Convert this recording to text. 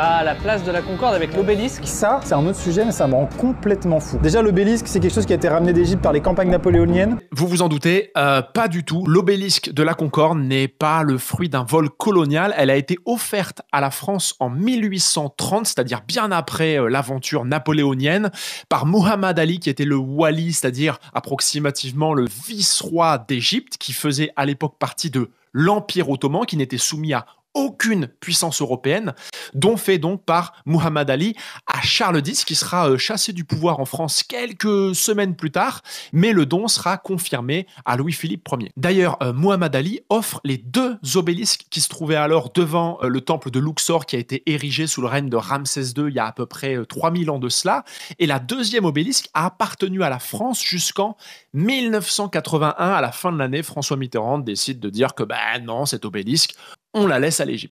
Ah, la place de la Concorde avec l'obélisque Ça, c'est un autre sujet, mais ça me rend complètement fou. Déjà, l'obélisque, c'est quelque chose qui a été ramené d'Égypte par les campagnes napoléoniennes. Vous vous en doutez, euh, pas du tout. L'obélisque de la Concorde n'est pas le fruit d'un vol colonial. Elle a été offerte à la France en 1830, c'est-à-dire bien après euh, l'aventure napoléonienne, par Muhammad Ali, qui était le Wali, c'est-à-dire approximativement le vice-roi d'Égypte, qui faisait à l'époque partie de l'Empire ottoman, qui n'était soumis à aucune puissance européenne dont fait donc par Muhammad Ali à Charles X, qui sera euh, chassé du pouvoir en France quelques semaines plus tard, mais le don sera confirmé à Louis-Philippe Ier. D'ailleurs, euh, Muhammad Ali offre les deux obélisques qui se trouvaient alors devant euh, le temple de Luxor qui a été érigé sous le règne de Ramsès II il y a à peu près 3000 ans de cela, et la deuxième obélisque a appartenu à la France jusqu'en 1981, à la fin de l'année, François Mitterrand décide de dire que ben non, cet obélisque, on la laisse à l'Égypte.